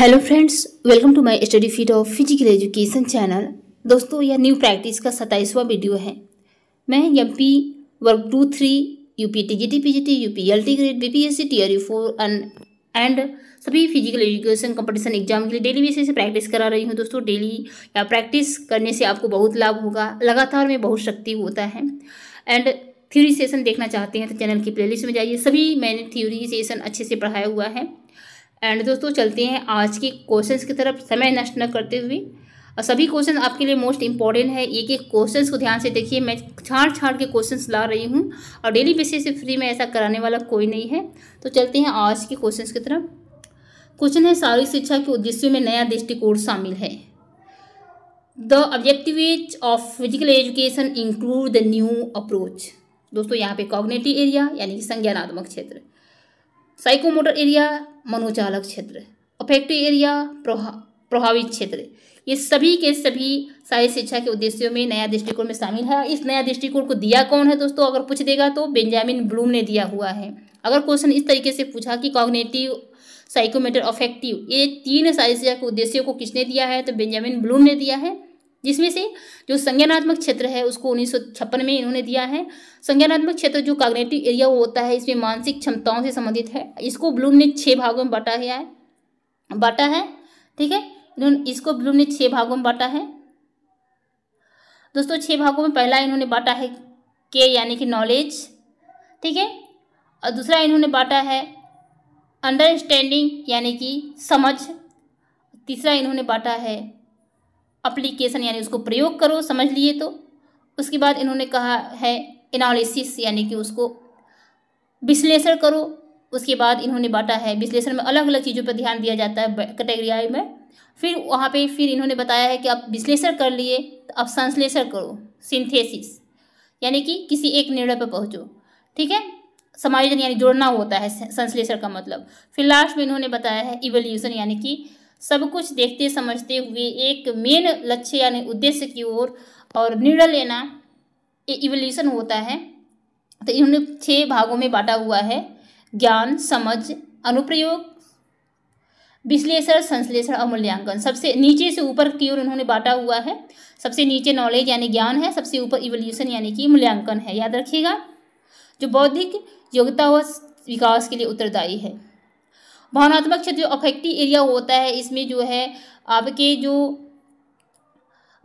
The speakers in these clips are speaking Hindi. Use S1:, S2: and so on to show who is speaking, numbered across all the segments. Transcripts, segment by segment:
S1: hello friends welcome to my study feed of physical education channel दोस्तों यह न्यू प्रैक्टिस का सत्ताईसवा वीडियो है मैं एम पी वर्क two three U P T G T P G T U P L T grade B P S C T R U four and सभी फिजिकल एजुकेशन कंपटीशन एग्जाम के लिए डेली बेसिस से प्रैक्टिस करा रही हूँ दोस्तों डेली या प्रैक्टिस करने से आपको बहुत लाभ होगा लगातार में बहुत शक्ति होता है एंड थ्योरी सेशन देखना चाहते हैं तो चैनल की प्लेलिस्ट में जाइए सभी मैंने थ्योरी सेशन अच्छे से पढ़ाया हुआ है एंड दोस्तों चलते हैं आज के क्वेश्चंस की तरफ समय नष्ट न करते हुए और सभी क्वेश्चन आपके लिए मोस्ट इंपॉर्टेंट है एक एक क्वेश्चन को ध्यान से देखिए मैं छाड़ छाड़ के क्वेश्चंस ला रही हूँ और डेली बेसिस से फ्री में ऐसा कराने वाला कोई नहीं है तो चलते हैं आज के क्वेश्चन की तरफ क्वेश्चन है शारीरिक शिक्षा के उद्देश्य में नया दृष्टिकोण शामिल है the objectives of physical education include the new approach दोस्तों यहाँ पे कॉग्नेटिव एरिया यानी कि संज्ञानात्मक क्षेत्र साइकोमोटर एरिया मनोचालक क्षेत्र अफेक्टिव एरिया प्रभा प्रभावित क्षेत्र ये सभी के सभी सारी शिक्षा के उद्देश्यों में नया दृष्टिकोण में शामिल है इस नया दृष्टिकोण को दिया कौन है दोस्तों अगर पूछ देगा तो बेंजामिन ब्लूम ने दिया हुआ है अगर क्वेश्चन इस तरीके से पूछा कि कॉग्नेटिव साइकोमेटर अफेक्टिव ये तीन शिक्षा के उद्देश्यों को किसने दिया है तो बेंजामिन ब्लूम ने दिया है जिसमें से जो संज्ञानात्मक क्षेत्र है उसको उन्नीस में इन्होंने दिया है संज्ञानात्मक क्षेत्र जो काग्नेटिव एरिया वो होता है इसमें मानसिक क्षमताओं से संबंधित है इसको ब्लूम ने छः भागों में बांटा गया है बांटा है ठीक है इसको ब्लूम ने छः भागों में बांटा है दोस्तों छः भागों में पहला इन्होंने बांटा है के यानी कि नॉलेज ठीक है और दूसरा इन्होंने बांटा है अंडरस्टैंडिंग यानी कि समझ तीसरा इन्होंने बांटा है अप्लीकेशन यानी उसको प्रयोग करो समझ लिए तो उसके बाद इन्होंने कहा है एनालिसिस यानी कि उसको विश्लेषण करो उसके बाद इन्होंने बांटा है विश्लेषण में अलग अलग चीज़ों पर ध्यान दिया जाता है आई में फिर वहाँ पे फिर इन्होंने बताया है कि आप विश्लेषण कर लिए तो आप संश्लेषण करो सिंथेसिस यानी कि किसी एक निर्णय पर पहुँचो ठीक है समायोजन यानी जोड़ना होता है संश्लेषण का मतलब फिर लास्ट में इन्होंने बताया है इवोल्यूशन यानी कि सब कुछ देखते समझते हुए एक मेन लक्ष्य यानी उद्देश्य की ओर और निर्णय लेना ये इवोल्यूशन होता है तो इन्होंने छः भागों में बांटा हुआ है ज्ञान समझ अनुप्रयोग विश्लेषण संश्लेषण और मूल्यांकन सबसे नीचे से ऊपर की ओर उन्होंने बांटा हुआ है सबसे नीचे नॉलेज यानी ज्ञान है सबसे ऊपर इवोल्यूशन यानी कि मूल्यांकन है याद रखिएगा जो बौद्धिक योग्यता व विकास के लिए उत्तरदायी है भावनात्मक क्षेत्र जो अफेक्टिव एरिया होता है इसमें जो है आपके जो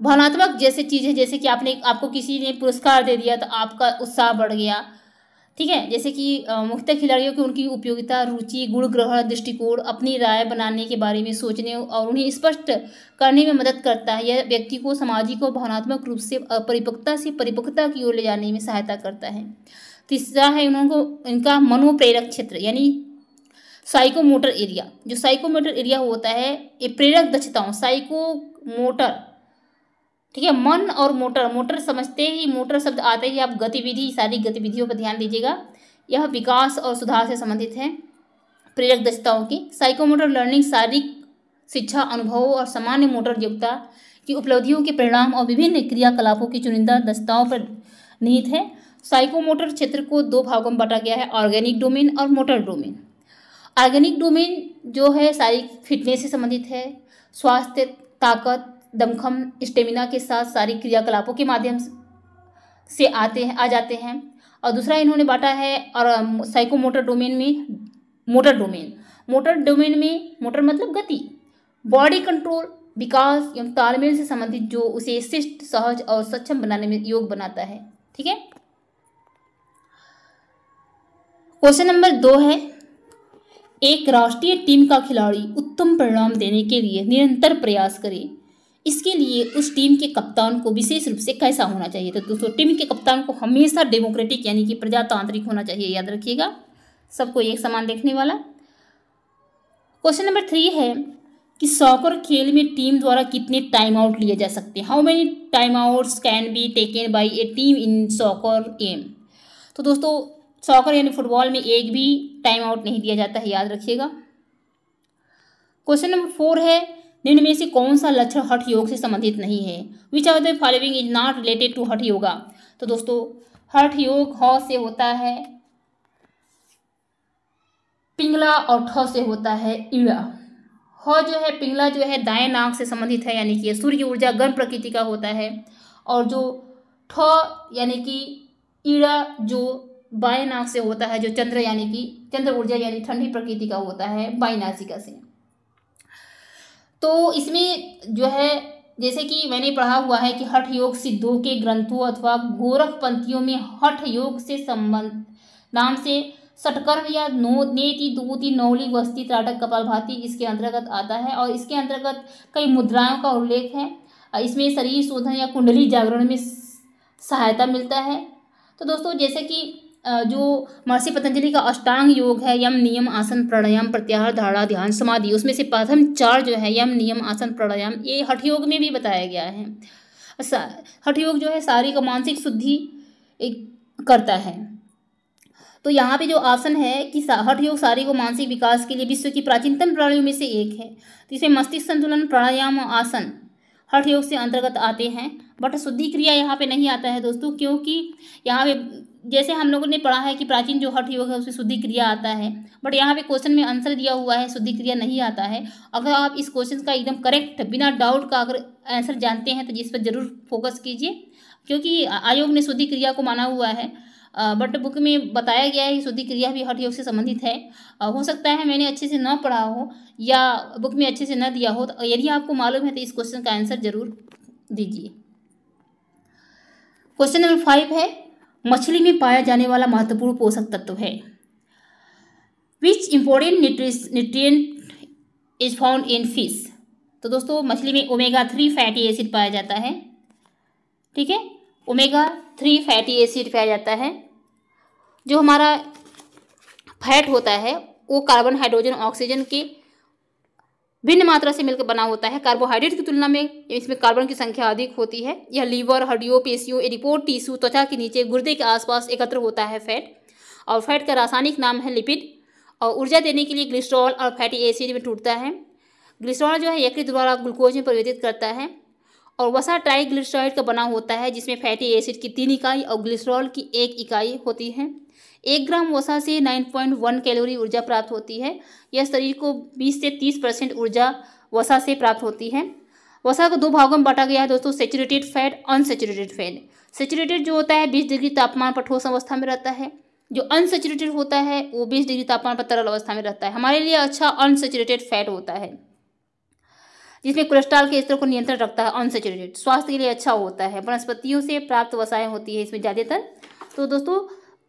S1: भावनात्मक जैसे चीज़ है जैसे कि आपने आपको किसी ने पुरस्कार दे दिया तो आपका उत्साह बढ़ गया ठीक है जैसे कि मुख्य खिलाड़ियों की उनकी उपयोगिता रुचि गुण ग्रहण दृष्टिकोण अपनी राय बनाने के बारे में सोचने और उन्हें स्पष्ट करने में मदद करता है यह व्यक्ति को सामाजिक और भावनात्मक रूप से परिपक्वता से परिपक्वता की ओर ले जाने में सहायता करता है तीसरा है उनको इनका मनोप्रेरक क्षेत्र यानी साइकोमोटर एरिया जो साइकोमोटर एरिया होता है ये प्रेरक दक्षताओं साइकोमोटर ठीक है मन और मोटर मोटर समझते ही मोटर शब्द आते ही आप गतिविधि शारीरिक गतिविधियों पर ध्यान दीजिएगा यह विकास और सुधार से संबंधित है प्रेरक दक्षताओं की साइकोमोटर लर्निंग शारीरिक शिक्षा अनुभव और सामान्य मोटर योग्यता की उपलब्धियों के परिणाम और विभिन्न क्रियाकलापों की चुनिंदा दक्षताओं पर निहित है साइकोमोटर क्षेत्र को दो भागों में बांटा गया है ऑर्गेनिक डोमेन और मोटर डोमेन ऑर्गेनिक डोमेन जो है सारी फिटनेस से संबंधित है स्वास्थ्य ताकत दमखम स्टेमिना के साथ सारी क्रियाकलापों के माध्यम से आते हैं आ जाते हैं और दूसरा इन्होंने बांटा है और साइको मोटर डोमेन में मोटर डोमेन मोटर डोमेन में मोटर मतलब गति बॉडी कंट्रोल विकास एवं तालमेल से संबंधित जो उसे शिष्ट सहज और सक्षम बनाने में योग बनाता है ठीक है क्वेश्चन नंबर दो है एक राष्ट्रीय टीम का खिलाड़ी उत्तम परिणाम देने के लिए निरंतर प्रयास करे इसके लिए उस टीम के कप्तान को विशेष रूप से कैसा होना चाहिए तो दोस्तों टीम के कप्तान को हमेशा डेमोक्रेटिक यानी कि प्रजातांत्रिक होना चाहिए याद रखिएगा सबको एक समान देखने वाला क्वेश्चन नंबर थ्री है कि सॉकर खेल में टीम द्वारा कितने टाइम आउट लिए जा सकते हैं how many timeouts can be taken by a team in soccer game तो दोस्तों सॉकर यानी फुटबॉल में एक भी टाइम आउट नहीं दिया जाता है याद रखिएगा क्वेश्चन नंबर फोर है निम्न में से कौन सा लक्षण हठ योग से संबंधित नहीं है which are the following is not related to hatha yoga तो दोस्तों हठ योग ह से होता है पिंगला और ठ से होता है ईड़ा ह जो है पिंगला जो है दाएं नाक से संबंधित है यानी कि सूर्य ऊर्जा गर्म प्रकृति का होता है और जो ठ यानी कि ईड़ा जो बाएं से होता है जो चंद्र यानी कि चंद्र ऊर्जा यानी ठंडी प्रकृति का होता है बाएं का से तो इसमें जो है जैसे कि मैंने पढ़ा हुआ है कि हठ योग सिद्धों के ग्रंथों अथवा गोरख पंथियों में हठ योग से संबंध नाम से सटकर्म या नो नेति दूति नौली वस्ती त्राटक कपाल भाती इसके अंतर्गत आता है और इसके अंतर्गत कई मुद्राओं का उल्लेख है इसमें शरीर शोधन या कुंडली जागरण में सहायता मिलता है तो दोस्तों जैसे कि जो महर्षि पतंजलि का अष्टांग योग है यम नियम आसन प्राणायाम प्रत्याहार धारणा ध्यान समाधि उसमें से प्रथम चार जो है यम नियम आसन प्राणायाम ये हठ योग में भी बताया गया है हठ योग जो है शारीरिक मानसिक शुद्धि करता है तो यहाँ पे जो आसन है कि हठ योग शारीरिक को मानसिक विकास के लिए विश्व की प्राचीनतम प्राणियों में से एक है तो इसमें मस्तिष्क संतुलन प्राणायाम आसन हठ योग से अंतर्गत आते हैं बट शुद्धि क्रिया यहाँ पे नहीं आता है दोस्तों क्योंकि यहाँ पे जैसे हम लोगों ने पढ़ा है कि प्राचीन जो हठ योग है उसमें शुद्धि क्रिया आता है बट यहाँ पे क्वेश्चन में आंसर दिया हुआ है शुद्धि क्रिया नहीं आता है अगर आप इस क्वेश्चन का एकदम करेक्ट बिना डाउट का अगर आंसर जानते हैं तो जिस पर जरूर फोकस कीजिए क्योंकि आयोग ने शुद्धि क्रिया को माना हुआ है बट बुक में बताया गया है कि शुद्धि क्रिया भी हठ योग से संबंधित है हो सकता है मैंने अच्छे से न पढ़ा हो या बुक में अच्छे से न दिया हो तो यदि आपको मालूम है तो इस क्वेश्चन का आंसर जरूर दीजिए क्वेश्चन नंबर फाइव है मछली में पाया जाने वाला महत्वपूर्ण पोषक तत्व है which important nutrient is found in fish तो दोस्तों मछली में ओमेगा थ्री फैटी एसिड पाया जाता है ठीक है ओमेगा थ्री फैटी एसिड पाया जाता है जो हमारा फैट होता है वो कार्बन हाइड्रोजन ऑक्सीजन के भिन्न मात्रा से मिलकर बना होता है कार्बोहाइड्रेट की तुलना में इसमें कार्बन की संख्या अधिक होती है यह लीवर हड्डियों पेशियों एडिपोर टीसू त्वचा के नीचे गुर्दे के आसपास एकत्र होता है फैट और फैट का रासायनिक नाम है लिपिड और ऊर्जा देने के लिए ग्लिस्ट्रॉल और फैटी एसिड में टूटता है ग्लिस्ट्रॉल जो है यकृत द्वारा ग्लूकोज में परिवर्तित करता है और वसा ट्राई का बना होता है जिसमें फैटी एसिड की तीन इकाई और ग्लिस्ट्रॉल की एक इकाई होती है एक ग्राम वसा से 9.1 कैलोरी ऊर्जा प्राप्त होती है यह शरीर को 20 से 30 परसेंट ऊर्जा वसा से प्राप्त होती है वसा को दो भागों में बांटा गया है दोस्तों saturated fat unsaturated fat saturated जो होता है बीस डिग्री तापमान पर ठोस अवस्था में रहता है जो अनसेचुरेटेड होता है वो बीस डिग्री तापमान पर तरल अवस्था में रहता है हमारे लिए अच्छा अनसेचुरेटेड फैट होता है जिसमें कोलेस्ट्रॉल के स्तर को नियंत्रण रखता है अनसेचुरेटेड स्वास्थ्य के लिए अच्छा होता है वनस्पतियों से प्राप्त वसाएँ होती है इसमें ज़्यादातर तो दोस्तों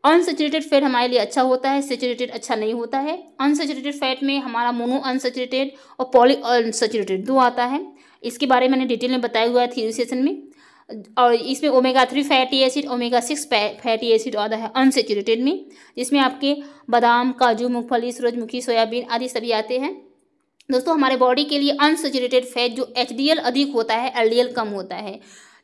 S1: अनसेचुरेटेड फैट हमारे लिए अच्छा होता है सेचुरेटेड अच्छा नहीं होता है अनसेचुरेटेड फैट में हमारा मोनो अनसेचुरेटेड और पॉली अनसेचुरेटेड दो आता है इसके बारे में मैंने डिटेल में बताया हुआ है थ्योरी सेशन में और इसमें omega three fatty acid omega six fatty acid आता है अनसेचुरेटेड में जिसमें आपके बादाम काजू मूंगफली सूरजमुखी सोयाबीन आदि सभी आते हैं दोस्तों हमारे बॉडी के लिए अनसेचुरेटेड फैट जो एच अधिक होता है एल कम होता है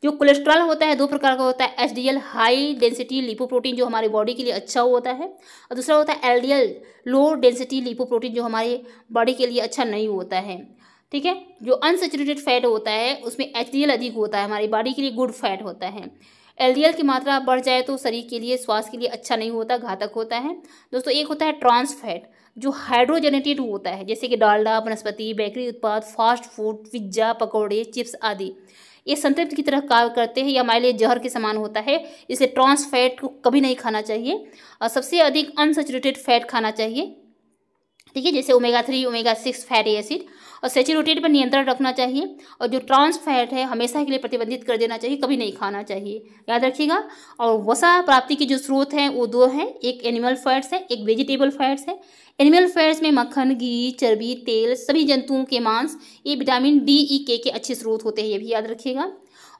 S1: जो कोलेस्ट्रॉल होता है दो प्रकार का होता है एल हाई डेंसिटी लिपोप्रोटीन जो हमारी बॉडी के लिए अच्छा होता है और दूसरा होता है एल लो डेंसिटी लिपोप्रोटीन जो हमारी बॉडी के लिए अच्छा नहीं होता है ठीक है जो अनसेचुरेटेड फैट होता है उसमें एच अधिक होता है हमारी बॉडी के लिए गुड फैट होता है एल की मात्रा बढ़ जाए तो शरीर के लिए स्वास्थ्य के लिए अच्छा नहीं होता घातक होता है दोस्तों एक होता है ट्रांस फैट जो हाइड्रोजेनेटेड होता है जैसे कि डालडा वनस्पति बेकरी उत्पाद फास्ट फूड पिज्जा पकौड़े चिप्स आदि ये संतृप्त की तरह कार्य करते हैं या हमारे लिए जहर के समान होता है इसे ट्रांस फैट को कभी नहीं खाना चाहिए और सबसे अधिक अनसेचुरेटेड फैट खाना चाहिए ठीक है जैसे omega three omega six fatty acid और सेचुरेटेड पर नियंत्रण रखना चाहिए और जो ट्रांस फैट है हमेशा के लिए प्रतिबंधित कर देना चाहिए कभी नहीं खाना चाहिए याद रखिएगा और वसा प्राप्ति के जो स्रोत हैं वो दो हैं एक एनिमल फैट्स है एक वेजिटेबल फैट्स है एनिमल फैट्स में मक्खन घी चर्बी तेल सभी जंतुओं के मांस ये विटामिन डी ई के के अच्छे स्रोत होते हैं ये भी याद रखिएगा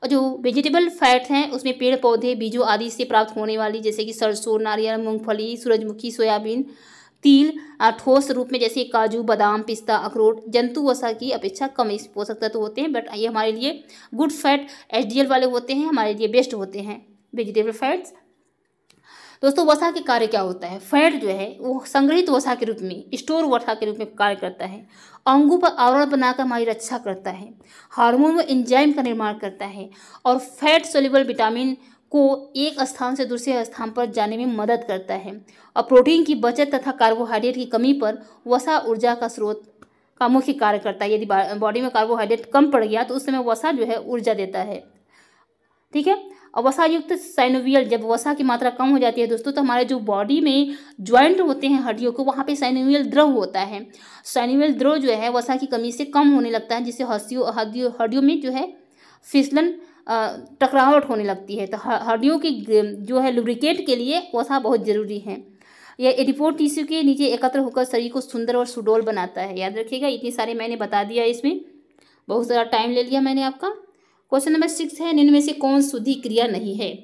S1: और जो वेजिटेबल फैट हैं उसमें पेड़ पौधे बीजों आदि से प्राप्त होने वाली जैसे कि सरसों नारियल मूंगफली सूरजमुखी सोयाबीन तिल ठोस रूप में जैसे काजू बादाम पिस्ता अखरोट जंतु वसा की अपेक्षा कम इस पोषक तत्व तो होते हैं बट ये हमारे लिए गुड फैट एच वाले होते हैं हमारे लिए बेस्ट होते हैं वेजिटेबल फैट्स दोस्तों वसा के कार्य क्या होता है फैट जो है वो संग्रहित वसा के रूप में स्टोर वसा के रूप में कार्य करता है अंगों पर आवरण बनाकर हमारी रक्षा करता है हार्मोन व एंजाइम का निर्माण करता है और फैट सोलिबल विटामिन को एक स्थान से दूसरे स्थान पर जाने में मदद करता है और प्रोटीन की बचत तथा कार्बोहाइड्रेट की कमी पर वसा ऊर्जा का स्रोत का मुख्य कार्य करता है यदि बॉडी में कार्बोहाइड्रेट कम पड़ गया तो उस समय वसा जो है ऊर्जा देता है ठीक है और वसायुक्त साइनोवियल जब वसा की मात्रा कम हो जाती है दोस्तों तो हमारे जो बॉडी में ज्वाइंट होते हैं हड्डियों को वहाँ पे साइनोवियल द्रव होता है साइनोवियल द्रव जो है वसा की कमी से कम होने लगता है जिससे हड्डियों हड्डियों में जो है फिसलन टकरावट होने लगती है तो हड्डियों की जो है लुब्रिकेट के लिए कोसा बहुत ज़रूरी है यह एडिपोर टिश्यू के नीचे एकत्र होकर शरीर को सुंदर और सुडोल बनाता है याद रखिएगा इतने सारे मैंने बता दिया इसमें बहुत सारा टाइम ले लिया मैंने आपका क्वेश्चन नंबर सिक्स है निम्न में से कौन शुद्धि क्रिया नहीं है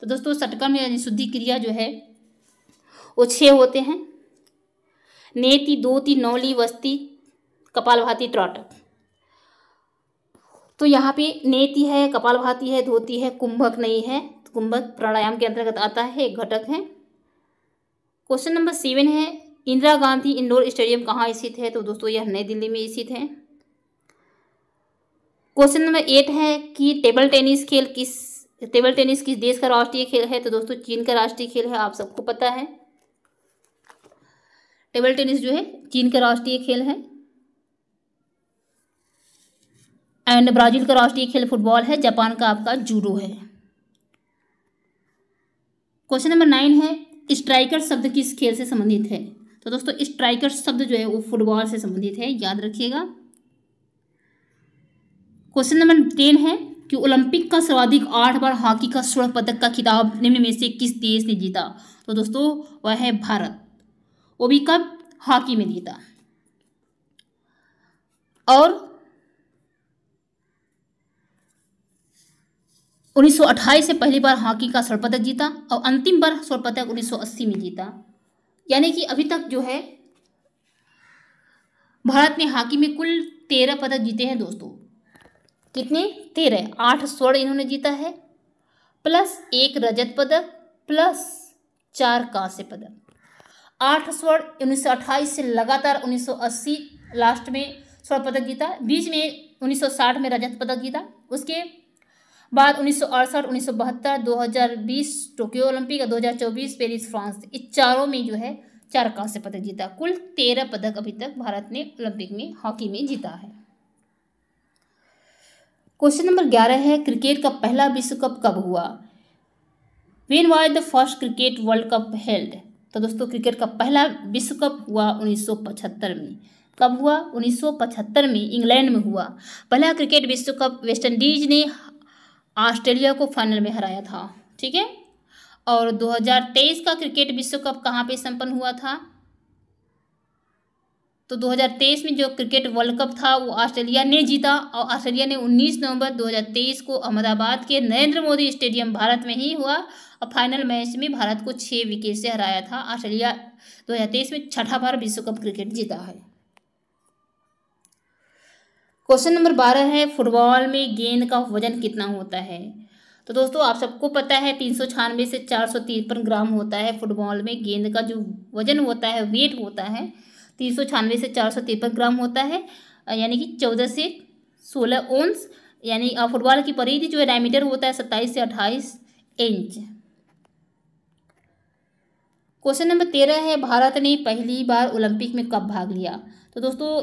S1: तो दोस्तों सटका में शुद्धि क्रिया जो है वो छः होते हैं नेति दोती नौली वस्ती कपालभाती त्रॉटक तो यहाँ पे नेति है कपाल भाती है धोती है कुंभक नहीं है तो कुंभक प्राणायाम के अंतर्गत आता है एक घटक है क्वेश्चन नंबर सेवन है इंदिरा गांधी इंडोर स्टेडियम कहाँ स्थित है तो दोस्तों यह नई दिल्ली में स्थित है क्वेश्चन नंबर एट है कि टेबल टेनिस खेल किस टेबल टेनिस किस देश का राष्ट्रीय खेल है तो दोस्तों चीन का राष्ट्रीय खेल है आप सबको पता है टेबल टेनिस जो है चीन का राष्ट्रीय खेल है एंड ब्राज़ील का राष्ट्रीय खेल फुटबॉल है जापान का आपका जूडो है क्वेश्चन नंबर नाइन है स्ट्राइकर शब्द किस खेल से संबंधित है तो दोस्तों स्ट्राइकर शब्द जो है वो फुटबॉल से संबंधित है याद रखिएगा क्वेश्चन नंबर टेन है कि ओलंपिक का सर्वाधिक आठ बार हॉकी का स्वर्ण पदक का खिताब निम्न में से किस देश ने जीता तो दोस्तों वह है भारत वो भी कब हॉकी में जीता और 1928 से पहली बार हॉकी का स्वर्ण पदक जीता और अंतिम बार स्वर्ण पदक 1980 में जीता यानी कि अभी तक जो है भारत ने हॉकी में कुल तेरह पदक जीते हैं दोस्तों कितने तेरह आठ स्वर्ण इन्होंने जीता है प्लस एक रजत पदक प्लस चार कांस्य पदक आठ स्वर्ण उन्नीस से लगातार 1980 लास्ट में स्वर्ण पदक जीता बीच में 1960 में रजत पदक जीता उसके बाद उन्नीस सौ अड़सठ उन्नीस सौ बहत्तर दो हज़ार बीस टोक्यो ओलंपिक और दो हज़ार चौबीस पेरिस फ्रांस इस चारों में जो है चार कांस्य पदक जीता कुल तेरह पदक अभी तक भारत ने ओलंपिक में हॉकी में जीता है क्वेश्चन नंबर ग्यारह है क्रिकेट का पहला विश्व कप कब हुआ when was the first cricket world cup held तो दोस्तों क्रिकेट का पहला विश्व कप हुआ 1975 में कब हुआ 1975 में इंग्लैंड में हुआ पहला क्रिकेट विश्व कप वेस्टइंडीज ने ऑस्ट्रेलिया को फाइनल में हराया था ठीक है और 2023 का क्रिकेट विश्व कप कहाँ पे संपन्न हुआ था तो 2023 में जो क्रिकेट वर्ल्ड कप था वो ऑस्ट्रेलिया ने जीता और ऑस्ट्रेलिया ने 19 नवंबर 2023 को अहमदाबाद के नरेंद्र मोदी स्टेडियम भारत में ही हुआ और फाइनल मैच में भारत को छः विकेट से हराया था ऑस्ट्रेलिया 2023 में छठा बार विश्व कप क्रिकेट जीता है क्वेश्चन नंबर बारह है फुटबॉल में गेंद का वजन कितना होता है तो दोस्तों आप सबको पता है तीन सौ छियानवे से चार सौ तिरपन ग्राम होता है फुटबॉल में गेंद का जो वजन होता है वेट होता है तीन सौ छियानवे से चार सौ तिरपन ग्राम होता है यानी कि चौदह से सोलह ओंस यानी फुटबॉल की परिधि जो है डायमीटर होता है सत्ताईस से अट्ठाईस इंच क्वेश्चन नंबर तेरह है भारत ने पहली बार ओलंपिक में कब भाग लिया तो दोस्तों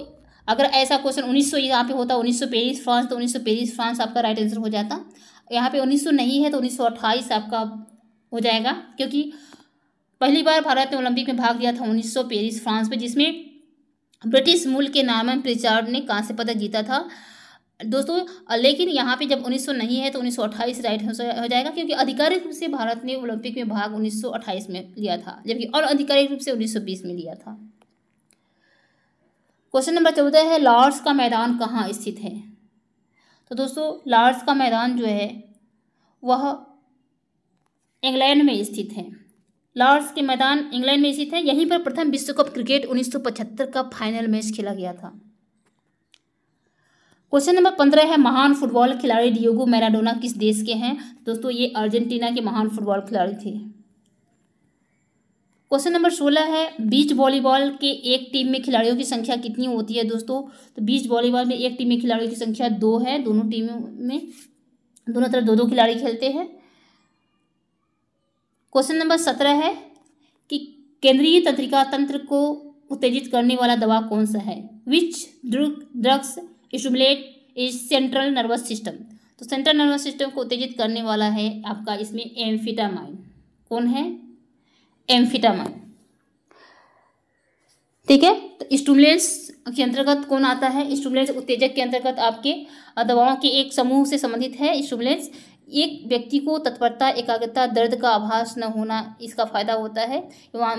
S1: अगर ऐसा क्वेश्चन उन्नीस सौ यहाँ पे होता उन्नीस सौ पेरिस फ्रांस तो उन्नीस सौ पेरिस फ्रांस आपका राइट आंसर हो जाता यहाँ पे उन्नीस सौ नहीं है तो उन्नीस सौ अट्ठाईस आपका हो जाएगा क्योंकि पहली बार भारत ने ओलंपिक में भाग लिया था उन्नीस सौ पेरिस फ्रांस में जिसमें ब्रिटिश मूल के नार्मन प्रिचार्ड ने कांस्य पदक जीता था दोस्तों लेकिन यहाँ पे जब 1900 नहीं है तो 1928 राइट आंसर हो जाएगा क्योंकि आधिकारिक रूप से भारत ने ओलंपिक में भाग 1928 में लिया था जबकि और आधिकारिक रूप से 1920 में लिया था क्वेश्चन नंबर चौदह है लॉर्ड्स का मैदान कहाँ स्थित है तो दोस्तों लॉर्ड्स का मैदान जो है वह इंग्लैंड में स्थित है लॉर्ड्स के मैदान इंग्लैंड में स्थित है यहीं पर प्रथम विश्व कप क्रिकेट 1975 का फाइनल मैच खेला गया था क्वेश्चन नंबर पंद्रह है महान फुटबॉल खिलाड़ी डियोगो मैराडोना किस देश के हैं दोस्तों ये अर्जेंटीना के महान फुटबॉल खिलाड़ी थे क्वेश्चन नंबर सोलह है बीच वॉलीबॉल के एक टीम में खिलाड़ियों की संख्या कितनी होती है दोस्तों तो बीच वॉलीबॉल में एक टीम में खिलाड़ियों की संख्या दो है दोनों टीमों में दोनों तरफ दो दो खिलाड़ी खेलते हैं क्वेश्चन नंबर सत्रह है कि केंद्रीय तंत्रिका तंत्र को उत्तेजित करने वाला दवा कौन सा है which drugs stimulate is central nervous system तो सेंट्रल नर्वस सिस्टम को उत्तेजित करने वाला है आपका इसमें एम्फिटामाइन कौन है एम्फिटामा ठीक है तो स्टूमुलेंट्स के अंतर्गत कौन आता है स्टूमुलेंट्स उत्तेजक के अंतर्गत आपके दवाओं के एक समूह से संबंधित है स्टूमुलेंट्स एक व्यक्ति को तत्परता एकाग्रता दर्द का आभास न होना इसका फायदा होता है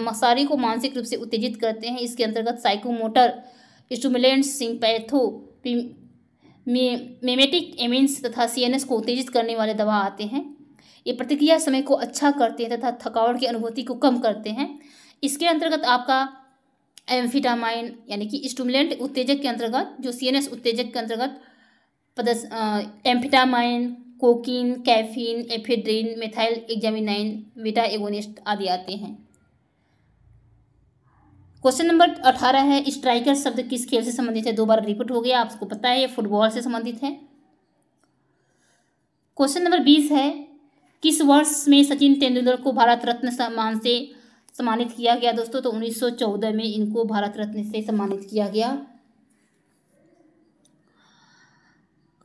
S1: मसारी को मानसिक रूप से उत्तेजित करते हैं इसके अंतर्गत psychomotor stimulants sympathomimetic amines तथा सीएनएस को उत्तेजित करने वाले दवा आते हैं ये प्रतिक्रिया समय को अच्छा करते हैं तथा थकावट की अनुभूति को कम करते हैं इसके अंतर्गत आपका एम्फिटामाइन यानी कि स्टूमुलेंट उत्तेजक के अंतर्गत जो सीएनएस उत्तेजक के अंतर्गत पदस amphetamine cocaine caffeine ephedrine methyl एग्जामिनाइन विटा एगोनिस्ट आदि आते हैं क्वेश्चन नंबर अठारह है स्ट्राइकर शब्द किस खेल से संबंधित है दो बार रिपीट हो गया आपको पता है ये फुटबॉल से संबंधित है क्वेश्चन नंबर बीस है किस वर्ष में सचिन तेंदुलकर को भारत रत्न सम्मान से सम्मानित किया गया दोस्तों तो 1914 में इनको भारत रत्न से सम्मानित किया गया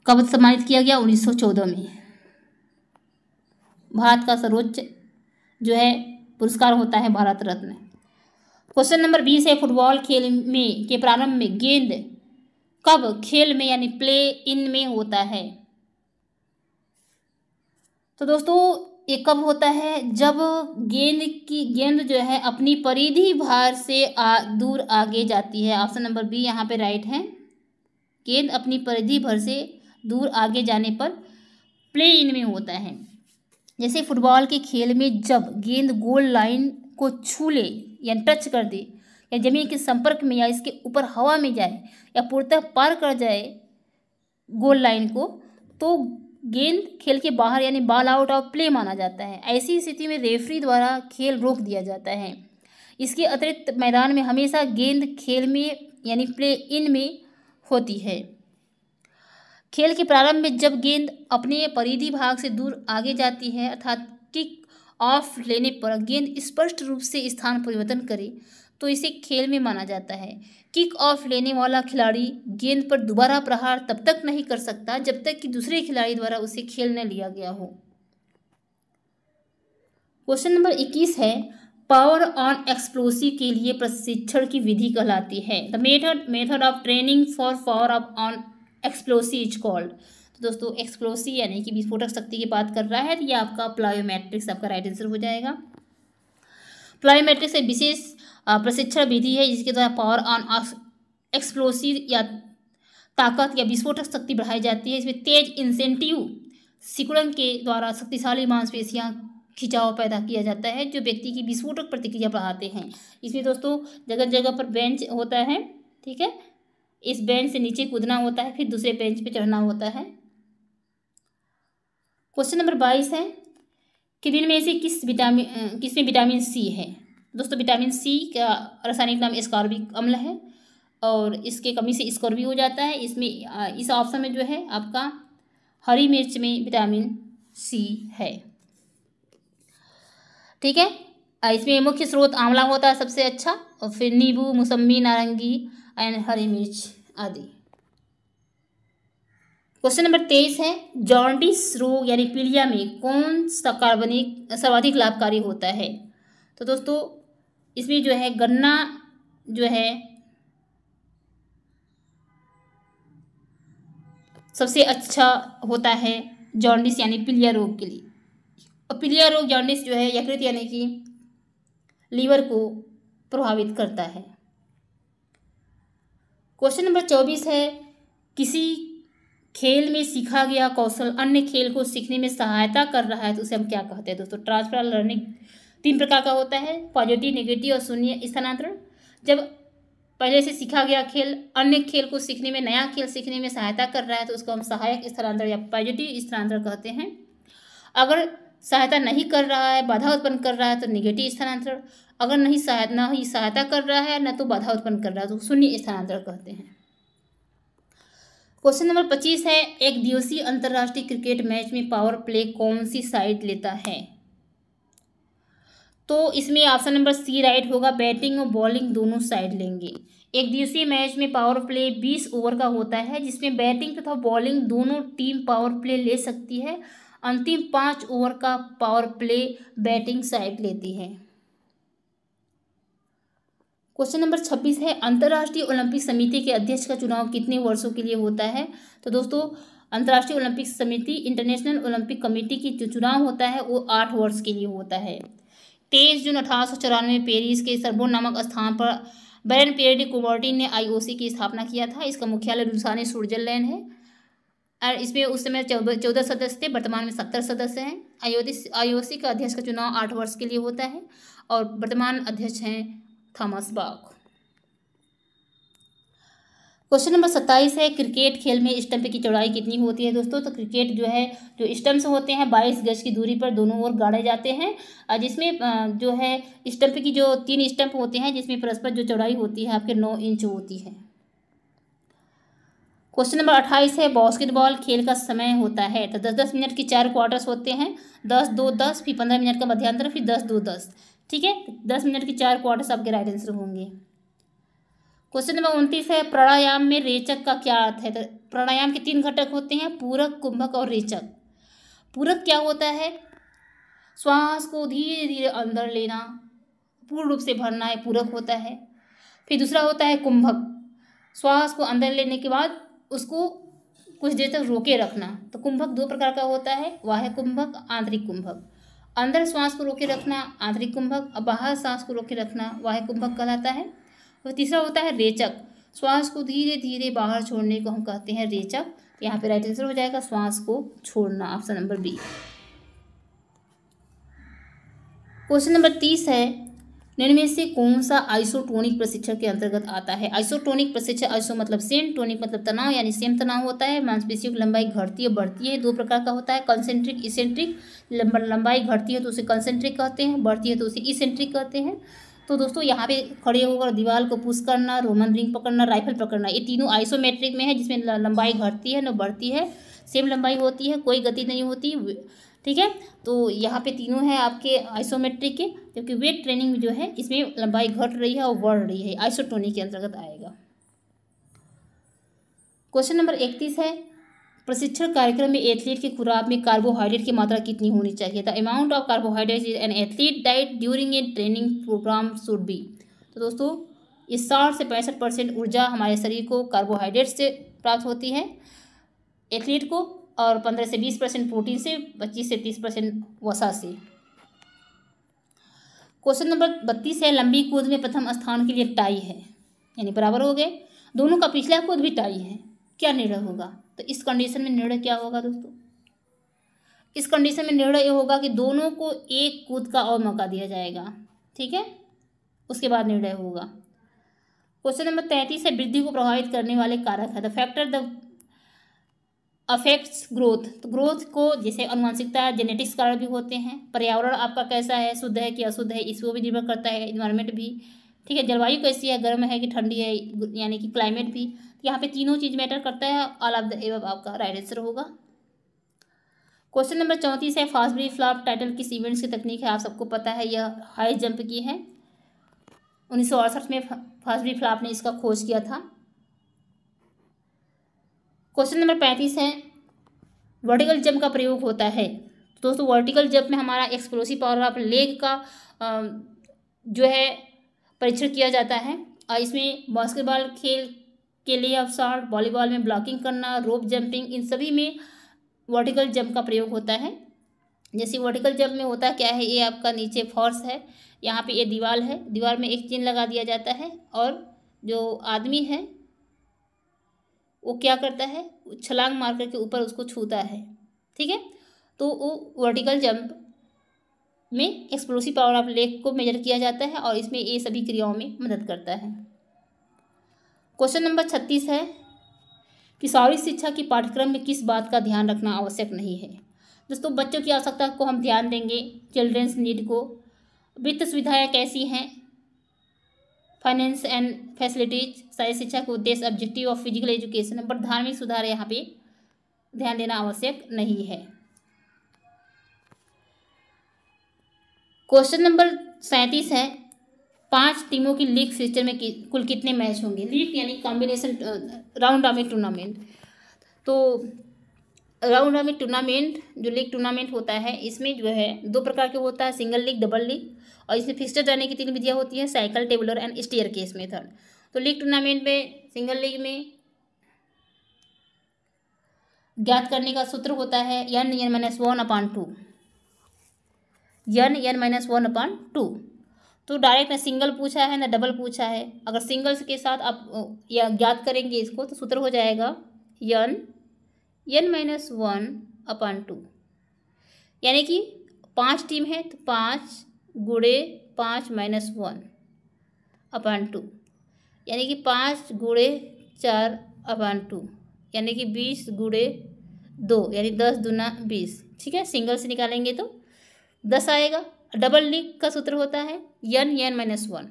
S1: कब सम्मानित किया गया 1914 में भारत का सर्वोच्च जो है पुरस्कार होता है भारत रत्न क्वेश्चन नंबर बीस है फुटबॉल खेल में के प्रारंभ में गेंद कब खेल में यानी प्ले इन में होता है तो दोस्तों ये कब होता है जब गेंद की गेंद जो है अपनी परिधि भार से आ, दूर आगे जाती है ऑप्शन नंबर बी यहाँ पे राइट है गेंद अपनी परिधि भर से दूर आगे जाने पर प्ले इन में होता है जैसे फुटबॉल के खेल में जब गेंद गोल लाइन को छू ले या टच कर दे या जमीन के संपर्क में या इसके ऊपर हवा में जाए या पूर्णतः पार कर जाए गोल लाइन को तो गेंद खेल के बाहर यानी बॉल आउट ऑफ प्ले माना जाता है ऐसी स्थिति में रेफरी द्वारा खेल रोक दिया जाता है इसके अतिरिक्त मैदान में हमेशा गेंद खेल में यानी प्ले इन में होती है खेल के प्रारंभ में जब गेंद अपने परिधि भाग से दूर आगे जाती है अर्थात किक ऑफ लेने पर गेंद स्पष्ट रूप से स्थान परिवर्तन करे तो इसे खेल में माना जाता है किक ऑफ लेने वाला खिलाड़ी गेंद पर दोबारा प्रहार तब तक नहीं कर सकता जब तक कि दूसरे खिलाड़ी द्वारा उसे खेल न लिया गया हो क्वेश्चन नंबर इक्कीस है पावर ऑन एक्सप्लोसिव के लिए प्रशिक्षण की विधि कहलाती है the method method of training for power of on explosive is called तो दोस्तों एक्सप्लोसिव यानी कि विस्फोटक शक्ति की बात कर रहा है तो ये आपका प्लायोमेट्रिक्स आपका राइट आंसर हो जाएगा प्लायोमेट्रिक्स एक विशेष प्रशिक्षण विधि है जिसके द्वारा पावर ऑन एक्सप्लोसिव या ताकत या विस्फोटक शक्ति बढ़ाई जाती है इसमें तेज इंसेंटिव सिकुड़न के द्वारा शक्तिशाली मांसपेशियाँ खिंचाव पैदा किया जाता है जो व्यक्ति की विस्फोटक प्रतिक्रिया बढ़ाते हैं इसमें दोस्तों जगह जगह पर बेंच होता है ठीक है इस बेंच से नीचे कूदना होता है फिर दूसरे बेंच पर चढ़ना होता है क्वेश्चन नंबर बाईस है किरण में से किस विटामिन किसमें विटामिन सी है दोस्तों विटामिन सी का रासायनिक नाम स्कॉर्बिक अम्ल है और इसके कमी से स्कॉर्बी हो जाता है इसमें इस ऑप्शन में जो है आपका हरी मिर्च में विटामिन सी है ठीक है इसमें मुख्य स्रोत आंवला होता है सबसे अच्छा और फिर नींबू मौसम्बी नारंगी एंड हरी मिर्च आदि क्वेश्चन नंबर तेईस है जॉन्डिस रोग यानी पीलिया में कौन सा कार्बनिक सर्वाधिक लाभकारी होता है तो दोस्तों इसमें जो है गन्ना जो है सबसे अच्छा होता है जॉन्डिस यानी पीलिया रोग के लिए और पीलिया रोग जॉन्डिस जो है यकृत यानी कि लीवर को प्रभावित करता है क्वेश्चन नंबर चौबीस है किसी खेल में सीखा गया कौशल अन्य खेल को सीखने में सहायता कर रहा है तो उसे हम क्या कहते हैं दोस्तों ट्रांसफर लर्निंग तीन प्रकार का होता है पॉजिटिव नेगेटिव और शून्य स्थानांतरण जब पहले से सीखा गया खेल अन्य खेल को सीखने में नया खेल सीखने में सहायता कर रहा है तो उसको हम सहायक स्थानांतरण या पॉजिटिव स्थानांतरण कहते हैं अगर सहायता नहीं कर रहा है बाधा उत्पन्न कर रहा है तो निगेटिव स्थानांतरण अगर नहीं सहायता ना ही सहायता कर रहा है ना तो बाधा उत्पन्न कर रहा है तो शून्य स्थानांतरण कहते हैं क्वेश्चन नंबर पच्चीस है एक दिवसीय अंतर्राष्ट्रीय क्रिकेट मैच में पावर प्ले कौन सी साइड लेता है तो इसमें ऑप्शन नंबर सी राइट होगा बैटिंग और बॉलिंग दोनों साइड लेंगे एक दिवसीय मैच में पावर प्ले बीस ओवर का होता है जिसमें बैटिंग तथा बॉलिंग दोनों टीम पावर प्ले ले सकती है अंतिम पाँच ओवर का पावर प्ले बैटिंग साइड लेती है क्वेश्चन नंबर छब्बीस है अंतर्राष्ट्रीय ओलंपिक समिति के अध्यक्ष का चुनाव कितने वर्षों के लिए होता है तो दोस्तों अंतर्राष्ट्रीय ओलंपिक समिति इंटरनेशनल ओलंपिक कमेटी की जो चुनाव होता है वो आठ वर्ष के लिए होता है तेईस जून अठारह सौ चौरानवे में पेरिस के सरबोन नामक स्थान पर बैरन पियर डी ने आईओसी की स्थापना किया था इसका मुख्यालय रुसानी स्विट्जरलैंड है और इसमें उस समय चौदह सदस्य थे वर्तमान में सत्तर सदस्य हैं आईओसी सी का अध्यक्ष का चुनाव आठ वर्ष के लिए होता है और वर्तमान अध्यक्ष हैं थॉमस बाग क्वेश्चन नंबर सत्ताईस है क्रिकेट खेल में स्टंप की चौड़ाई कितनी होती है दोस्तों तो क्रिकेट जो है जो स्टम्प्स होते हैं बाईस गज की दूरी पर दोनों ओर गाड़े जाते हैं और जिसमें जो है स्टंप की जो तीन स्टंप होते हैं जिसमें परस्पर जो चौड़ाई होती है आपके नौ इंच होती है क्वेश्चन नंबर अट्ठाईस है बास्केटबॉल खेल का समय होता है तो दस दस मिनट की चार क्वार्टर्स होते हैं दस दो दस फिर पंद्रह मिनट का मध्यांतर फिर दस दो दस ठीक है दस मिनट की चार क्वार्टर्स आपके राइट आंसर होंगे क्वेश्चन नंबर उनतीस है प्राणायाम में रेचक का क्या अर्थ है तो प्राणायाम के तीन घटक होते हैं पूरक कुंभक और रेचक पूरक क्या होता है श्वास को धीरे धीरे अंदर लेना पूर्ण रूप से भरना है पूरक होता है फिर दूसरा होता है कुंभक श्वास को अंदर लेने के बाद उसको कुछ देर तक रोके रखना तो कुंभक दो प्रकार का होता है वह है कुंभक आंतरिक कुंभक अंदर श्वास को रोके रखना आंतरिक कुंभक और बाहर सांस को रोके रखना वाह कुंभक कहलाता है तो तीसरा होता है रेचक श्वास को धीरे धीरे बाहर छोड़ने को हम कहते हैं रेचक यहाँ पे राइट आंसर हो जाएगा श्वास को छोड़ना option number B question number तीस है निम्न से कौन सा आइसोटोनिक प्रशिक्षण के अंतर्गत आता है आइसोटोनिक प्रशिक्षण आइसो मतलब सेम टोनिक मतलब तनाव यानी सेम तनाव होता है मांसपेशियों की लंबाई घटती है बढ़ती है दो प्रकार का होता है कंसेंट्रिक इसेंट्रिक लंबाई घटती है तो उसे कंसेंट्रिक कहते हैं बढ़ती है तो उसे इसेंट्रिक कहते हैं तो दोस्तों यहाँ पे खड़े होकर दीवार को पुश करना रोमन रिंग पकड़ना राइफल पकड़ना ये तीनों आइसोमेट्रिक में है जिसमें लंबाई घटती है न बढ़ती है सेम लंबाई होती है कोई गति नहीं होती ठीक है तो यहाँ पे तीनों है आपके आइसोमेट्रिक के जबकि वेट ट्रेनिंग जो है इसमें लंबाई घट रही है और बढ़ रही है आइसोटोनिक के अंतर्गत आएगा क्वेश्चन नंबर इकतीस है प्रशिक्षण कार्यक्रम में एथलीट की खुराक में कार्बोहाइड्रेट की मात्रा कितनी होनी चाहिए the amount of carbohydrate is an athlete diet during a training programme should be तो दोस्तों इस साठ से पैंसठ परसेंट ऊर्जा हमारे शरीर को कार्बोहाइड्रेट से प्राप्त होती है एथलीट को और पंद्रह से बीस परसेंट प्रोटीन से पच्चीस से तीस परसेंट वसा से क्वेश्चन नंबर बत्तीस है लंबी कूद में प्रथम स्थान के लिए टाई है यानी बराबर हो गए दोनों का पिछला कूद भी टाई है क्या निर्णय होगा तो इस कंडीशन में निर्णय क्या होगा दोस्तों इस कंडीशन में निर्णय ये होगा कि दोनों को एक कूद का और मौका दिया जाएगा ठीक है उसके बाद निर्णय होगा क्वेश्चन नंबर तैंतीस है वृद्धि को प्रभावित करने वाले कारक है the factor the affects growth तो ग्रोथ को जैसे अनुवांशिकता जेनेटिक्स कारण भी होते हैं पर्यावरण आपका कैसा है शुद्ध है कि अशुद्ध है इसको भी निर्भर करता है इन्वायरमेंट भी ठीक है जलवायु कैसी है गर्म है कि ठंडी है यानी कि क्लाइमेट भी यहाँ पे तीनों चीज़ मैटर करता है ऑल ऑफ द एव आपका राइट आंसर होगा क्वेश्चन नंबर चौंतीस है फास्ट ब्री फ्लॉप टाइटल किस इवेंट्स की तकनीक है आप सबको पता है यह हाई जंप की है उन्नीस में फास्ट ब्री फ्लॉप ने इसका खोज किया था क्वेश्चन नंबर पैंतीस है वर्टिकल जंप का प्रयोग होता है तो दोस्तों वर्टिकल जंप में हमारा एक्सप्लोसिव पावर ऑफ लेग का जो है परीक्षण किया जाता है और इसमें बास्केटबॉल खेल के लिए अवसार वॉलीबॉल में ब्लॉकिंग करना रोप जंपिंग इन सभी में वर्टिकल जंप का प्रयोग होता है जैसे वर्टिकल जंप में होता क्या है ये आपका नीचे फॉर्स है यहाँ पे ये दीवार है दीवार में एक चिन्ह लगा दिया जाता है और जो आदमी है वो क्या करता है छलांग मार करके ऊपर उसको छूता है ठीक है तो वो वर्टिकल जंप में एक्सप्लोसिव पावर ऑफ लेग को मेजर किया जाता है और इसमें ये सभी क्रियाओं में मदद करता है क्वेश्चन नंबर छत्तीस है कि किशोरी शिक्षा की पाठ्यक्रम में किस बात का ध्यान रखना आवश्यक नहीं है दोस्तों बच्चों की आवश्यकता को हम ध्यान देंगे चिल्ड्रेंस नीड को वित्त सुविधाएँ कैसी हैं फाइनेंस एंड फैसिलिटीज सारी शिक्षा के उद्देश्य ऑब्जेक्टिव ऑफ फिजिकल एजुकेशन पर धार्मिक सुधार यहाँ पे ध्यान देना आवश्यक नहीं है क्वेश्चन नंबर सैंतीस है पांच टीमों की लीग सिस्टम में कि, कुल कितने मैच होंगे लीग यानी कॉम्बिनेशन राउंड रॉबिन टूर्नामेंट तो राउंड रॉबिन टूर्नामेंट जो लीग टूर्नामेंट होता है इसमें जो है दो प्रकार के होता है सिंगल लीग डबल लीग और इसमें फिक्सर जाने की तीन विधियाँ होती हैं cycle tabular and staircase method तो लीग टूर्नामेंट में सिंगल लीग में ज्ञात करने का सूत्र होता है n n minus one upon two n n minus one upon two तो डायरेक्ट ना सिंगल पूछा है ना डबल पूछा है अगर सिंगल्स के साथ आप या ज्ञात करेंगे इसको तो सूत्र हो जाएगा n n minus one upon two यानी कि पांच टीम है तो पाँच गुड़े पाँच माइनस वन अपन टू यानी कि पाँच गुड़े चार अपन टू यानी कि बीस गुड़े दो यानी दस दूना बीस ठीक है सिंगल से निकालेंगे तो दस आएगा डबल लिंक का सूत्र होता है यन यन माइनस वन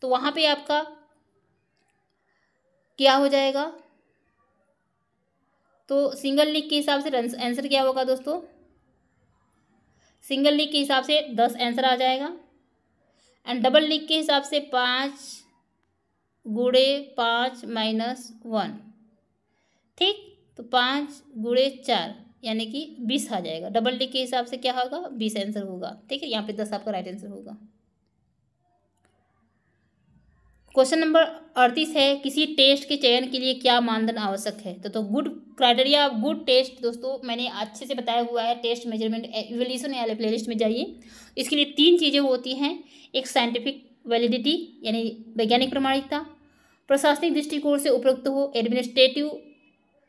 S1: तो वहाँ पे आपका क्या हो जाएगा तो सिंगल लिंक के हिसाब से आंसर क्या होगा दोस्तों सिंगल लिंक के हिसाब से दस आंसर आ जाएगा एंड डबल लिंक के हिसाब से पाँच गुड़े पाँच माइनस वन ठीक तो पाँच गुड़े चार यानी कि बीस आ जाएगा डबल डी के हिसाब से क्या होगा बीस आंसर होगा ठीक है यहाँ पे दस आपका राइट आंसर होगा क्वेश्चन नंबर अड़तीस है किसी टेस्ट के चयन के लिए क्या मानदंड आवश्यक है तो तो good criteria of good test दोस्तों मैंने अच्छे से बताया हुआ है टेस्ट मेजरमेंट एवोल्यूशन वाले प्ले लिस्ट में जाइए इसके लिए तीन चीज़ें होती हैं एक साइंटिफिक वैलिडिटी यानी वैज्ञानिक प्रमाणिकता प्रशासनिक दृष्टिकोण से उपयुक्त हो एडमिनिस्ट्रेटिव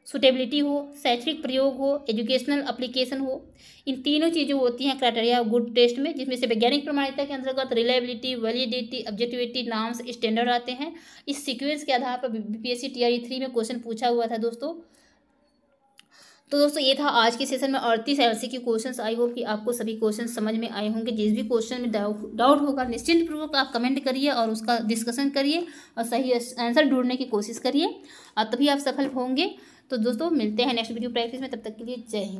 S1: सुटेबिलिटी हो शैक्षणिक प्रयोग हो एजुकेशनल अप्लीकेशन हो इन तीनों चीज़ें होती हैं क्राइटेरिया गुड टेस्ट में जिसमें से वैज्ञानिक प्रमाणिकता के अंतर्गत reliability validity objectivity norms standard आते हैं इस सीक्वेंस के आधार पर बीपीएससी टीआरई थ्री में क्वेश्चन पूछा हुआ था दोस्तों तो दोस्तों ये था आज के सेशन में अड़तीस एल सी के क्वेश्चन आई होप कि आपको सभी क्वेश्चन समझ में आए होंगे जिस भी क्वेश्चन में डाउट होगा निश्चिंत पूर्वक आप कमेंट करिए और उसका डिस्कशन करिए और सही आंसर ढूंढने की कोशिश करिए और तभी आप सफल होंगे तो दोस्तों मिलते हैं नेक्स्ट वीडियो प्रैक्टिस में तब तक के लिए जय हिंद